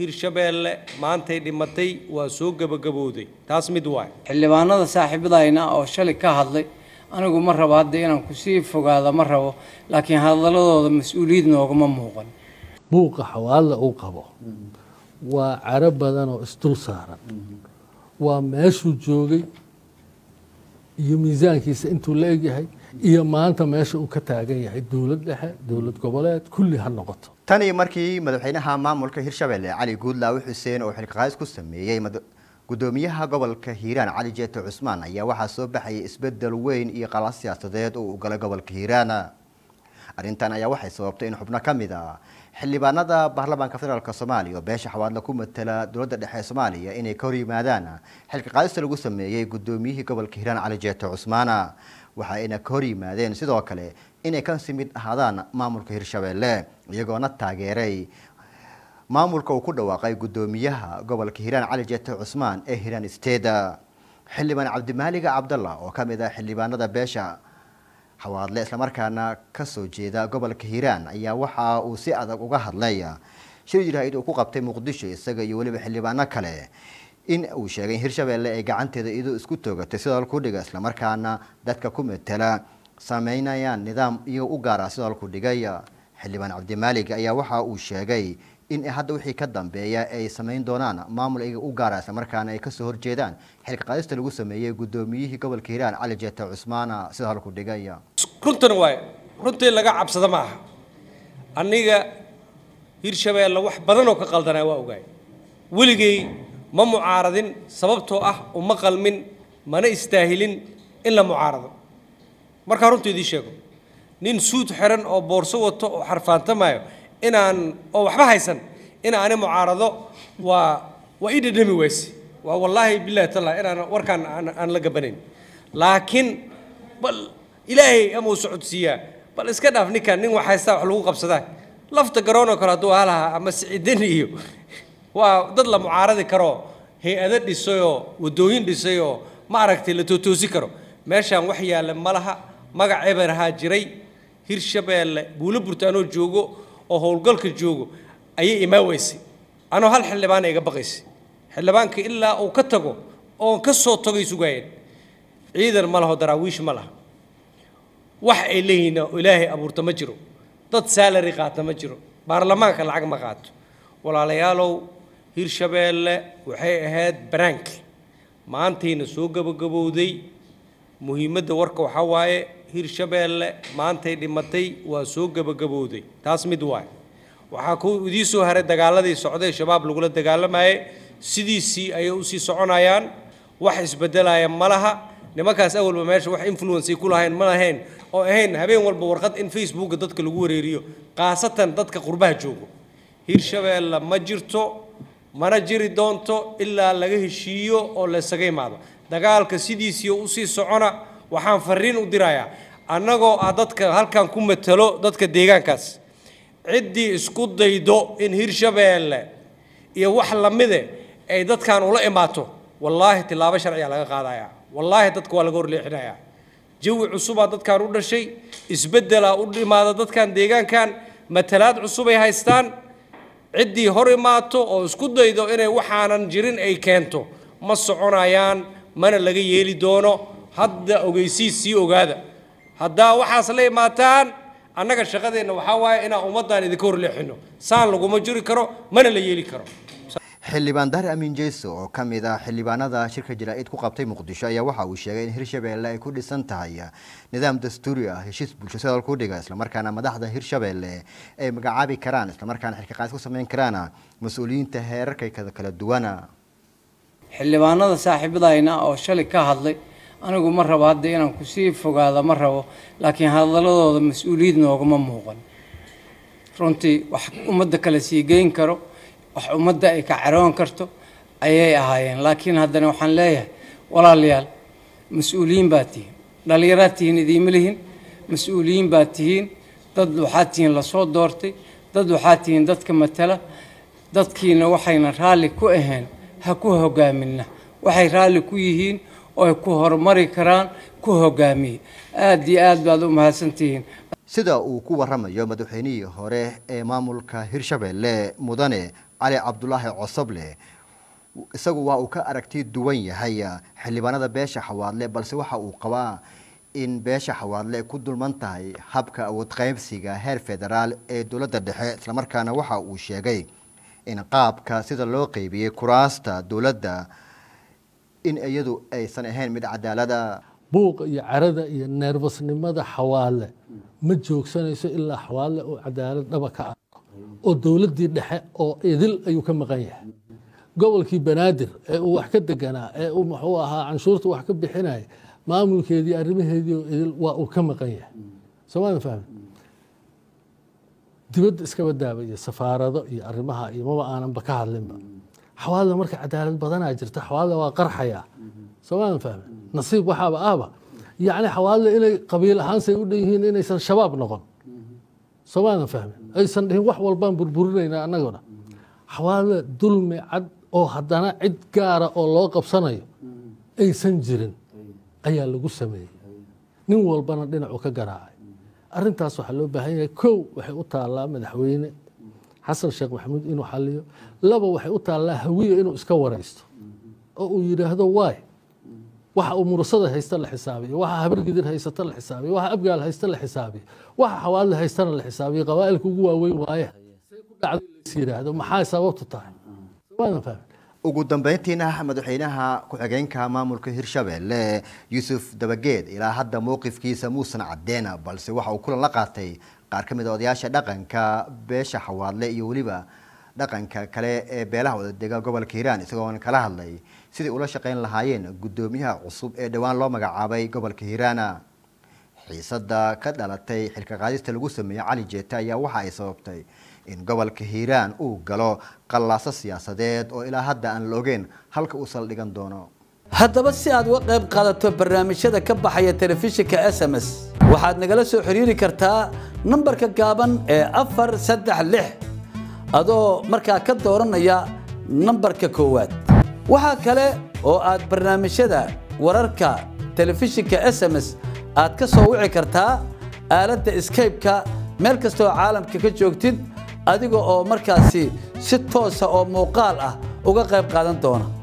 hirshabeelle maantay dhimatay waa soo gebagabowday taas mid waay xildhibaanada saaxiibadayna oo shalay ka hadlay anigu ma rabo hadda inaan kusii fogaado ma rabo laakiin hadalladooda mas-uuliyad noogama muuqan buuqa xawaalle uu qabo waa caro badan oo isdul saaran waa meeshuu joogay iyo miisaankiisa intuu la egyahay iyo maanta meesha uu ka taagan yahay dowlad dhexe dowlad goboleed kulli ha noqoto tan iyo markii madaxweynaha maamulka hirshabelle cali guudlaawi xuseen oo xilqaadis ku sameeyey gudoomiyaha gobolka hiiraan cali jeete cusmaan ayaa waxaa soo baxayay isbedel weyn iyo qalaad siyaasadeed oo u galay gobolka hiiraan arrintan ayaa waxay sababtay in xubno ka mid a ah xildhibaanada baarlamaanka federaalk soomaaliya oo beesha xawaadla ku matala dowladda dhexe soomaaliya inay ka hor yimaadaan xilqaadista lagu sameeyey gudoomiyihii gobolka hiiraan cali jeete cusmaan waxaa ina ka hor yimaadeen sidoo kale inay ka mid ahaadaan maamulka hirshabeelle iyagoona taageeray maamulka uu ku dhawaaqay guddoomiyaha gobolka hiiraan cali jeete cusmaan ee hiiraan steeda xildhibaan cabdimaaliga cabdalla oo ka mid ah xildhibaanada beesha xawaadle islamarkaana kasoo jeeda gobolka hiiraan ayaa waxa uu si adag uga hadlay shir jiraahid uu ku qabtay muqdisho isaga iyo weliba xildhibaano kale in uu sheegay in hirshabeelle ay gacanteeda idu isku toogatay sidalkudhiga islamarkaana dadka ku metela saameynayaan nidaam iyago u gaar ah sidoo halku dhigay xildhibaan cabdimaalig ayaa waxa uu sheegay in hadda wixii ka dambeeya ay samayn doonaan maamul iyaga u gaara ah markaana ay kasoo horjeedaan xilka qaadista lagu sameeyey guddoomiyihii gobolka hiiraan cali jeete cusmaana sida halku dhigay runtan waay runtii laga cabsada ma aha aniga hiirshabeelle wax badanoo ka qaldanaa waa ogaay weligay ma mucaaradin sababtoo ah uma qalmin mana istaahilin in la mucaarado markaa runta idiin sheego nin suud xiran oo boorso wato oo xarfaantamayo inaan oo waxba haysan inaani mucaarado waa waa ii dhadhami wayse waa wallaahi bilahi talla inaan warkaan aan la gabanayn laakiin bal ilaahay ama uu socodsiiyaa bal iska dhaaf ninkaan nin wax haystaa wax lagu qabsadaa lafta garoonoo kale hadduu halahaa ama sicidan iyo waa dad la mucaaradi karo hay-ado dhisayoo waddooyin dhisayoo ma aragtay la tootoosi karo meeshaan wax yaalla ma laha magaceeban ahaa jiray hirshabeelle buulo burtaanoo joogo oo howlgalka joogo ayay imaaweysay anoo hal xildhibaana iga baqaysay xildhibaanka ilaa uu ka tago oon ka soo tagay sugaayeen ciidan ma laho daraawiish ma laha wax ay leeyihiinna ilaahay abuurta ma jiro dad saalari qaata ma jiro baarlamaanka lacag ma qaato walaalayaalow hirshabeelle waxay ahayd banaanka maantayna soo gabagabowday muhiimadda warka waxaa waaye hirshabeelle maantay dhimatay waa soo gebagabowday taas mid waay waxaa ku idii soo haray dagaalladii socday shabaab lagula dagaalamayey sidiisii ayay usii soconayaan wax isbedelaya ma laha nimankaas awalba meesha wax influencey ku lahayn ma lahayn oo ahayn habeen walba warqad in facebooka dadka lagu wareeriyo khaasatan dadka qurbaha joogo hirshabeelle ma jirto mana jiri doonto ilaa laga heshiiyo oo laysaga imaado dagaalka sidiisii usii socona waxaan fariin u dirayaa annagoo ah dadka halkan ku matelo dadka deegaankaas ciddii isku daydo in hirshabeelle iyo wax lamide ay dadkan ula imaato wallaahi tilaabo sharciyaa laga qaadayaa wallaahi dadka waa laga horleexinayaa jawi cusubaa dadkan u dhashay isbeddelaa u imaada dadkan deegaankan matalaad cusubay haystaan ciddii hor imaato oo isku daydo inay waxaanan jirin ay keento ma soconayaan mana laga yeeli doono hadda ogeysiis sii ogaada haddaa waxaas la imaataan annaga shaqadeenna waxaa waaya inaan ummaddan idinka horleexino saan laguma jiri karo mana la yeeli karo xildhibaan daar amiin jeyso oo ka mid ah xildhibaanada shirka jaraa'id ku qabtay muqdisho ayaa waxa uu sheegay in hirshabeelle ay ku dhisan tahay nidaam dastuuri ah heshiis bulsho si hadal ku dhiga islamarkaana madaxda hirshabeelle ay magacaabi karaan islamarkaana xilkaqaadis ku samayn karaan mas-uuliyiinta heerarka kala duwana xildhibaanada saaxiibadayna oo shalay ka hadlay anigu ma rabo hadda inaan kusii fogaado ma rabo laakiin hadaladooda mas-uuliyad noogama muuqan runtii wax ummadda kale sii geyn karo wax ummadda ay ka caroon karto ayay ahaayeen laakiin haddana waxaan leeyahay walaalayaal mas-uuliyiin baad tihiin dhallinyaraad tihiin idiima mas-uuliyiin baad tihiin dad waxaad tihiin lasoo doortay dad waxaad tihiin dadka matala dadkiina waxayna raalli ku aheen ha ku hogaaminna waxay raalli ku yihiin oo ku horumari karaan ku hogaamiye aad iyo aad baad u mahadsantihiin sida uu ku waramayo madaxweynihii hore ee maamulka hirshabeelle mudane cali cabdulaahi cosoble isagu waa uu ka aragti duwan yahay xildhibaanada beesha xawaadle balse waxa uu qabaa in beesha xawaadle ku dulman tahay habka awood qaybsiga heer federaal ee dowladda dhexe islamarkaana waxa uu sheegay in qaabka sida loo qeybiyey kuraasta dowladda in iyadu aysan ahayn mid cadaalada buuqa iyo carada iyo neerbasnimada xawaale ma joogsanayso ilaa xawaale oo cadaalad dhaba ka arko ah. oo dowladdii dhexe oo idil ayuu ka maqan yahay gobolkii banaadir ee uu wax ka deganaa ee uu muxuu ahaa canshuurta wax ka bixinaya maamulkeedii arrimaheedii oo idil waa uu ka maqan yahay soomaadan fahmi dibadda iskaba daaba iyo safaarado iyo arrimaha iyo maba aananba ka hadlinba xawaalada marka cadaalad badanaa jirta xawaalada waa qarxaya sooma fahme nasiib waxaaba ahba yacni xawaalada inay qabiil ahaan u dhan inaysan shabaab noqon soomaadan fahme aysan dhihin wax walbaan burburinayna annaguna xawaalada dulmi cad oo haddana cid gaara oo loo qabsanayo aysan jirin ayaa lagu sameeyey nin walbana dhinacu ka garaacay arrintaas waxaa loo baahan yahay kow waxay u taallaa madaxweyne xasan sheekh maxamuud inuu xaliyo laba waxay u taallaa hawiye inuu iska waraysto oo uu yidhaahdo waay waxa uu murasada haysta la xisaabiyo waxa habargidir haysata la xisaabiyo waxa abgaal haysta la xisaabiyo waxa xawaadle haystana la xisaabiyo qabaa'ilka ugu waaweyn waaye say ku dhacday lays yidhaahdo maxaa sababtu tahay ugu dambeyntiina madaxweynaha ku-xigeenka maamulka hirshabelle yuusuf dabageed ilaa hadda mowqifkiisa muusan caddeena balse waxa uu kulan la qaatay qaar ka mid a ah odayaasha dhaqanka beesha xawaadle iyo weliba dhaqanka kale ee beelaha odadega gobolka hiiraan isagoon kala hadlay sidii ula shaqeyn lahaayeen guddoomiyaha cusub ee dhowaan loo magacaabay gobolka hiiraana xiisadda ka dhalatay xilka qaadista lagu sameeyey cali jeete ayaa waxa ay sababtay in gobolka hiiraan uu galo qallaaso siyaasadeed oo ilaa hadda aan la ogeyn halka uu saldhigan doono haddaba si aad uga qayb qaadato barnaamijyada ka baxaya telefishinka s m s waxaad nagala soo xiriiri kartaa nambarka gaaban ee afar saddex lix adoo markaa ka dooranaya nambarka koowaad waxaa kale oo aad barnaamijyada wararka telefishinka s m s aad ka soo wici kartaa aaladda skype-ka meel kastoo caalamka ka joogtid adiga oo markaasi si toosa oo muuqaal ah uga qayb qaadan doona